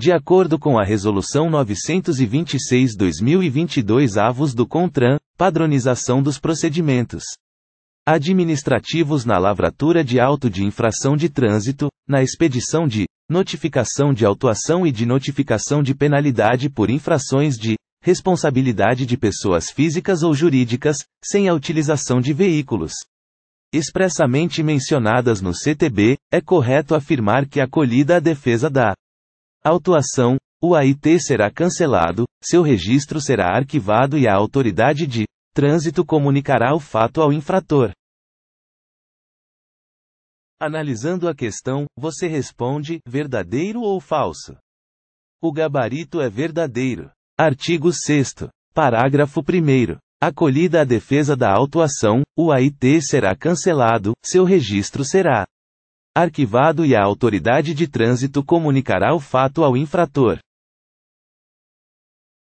De acordo com a Resolução 926-2022 avos do CONTRAN, padronização dos procedimentos administrativos na lavratura de auto de infração de trânsito, na expedição de notificação de autuação e de notificação de penalidade por infrações de responsabilidade de pessoas físicas ou jurídicas, sem a utilização de veículos expressamente mencionadas no CTB, é correto afirmar que acolhida a defesa da Autuação: o AIT será cancelado, seu registro será arquivado e a autoridade de trânsito comunicará o fato ao infrator. Analisando a questão, você responde: verdadeiro ou falso? O gabarito é verdadeiro. Artigo 6. Parágrafo 1. Acolhida a defesa da autuação, o AIT será cancelado, seu registro será arquivado e a autoridade de trânsito comunicará o fato ao infrator.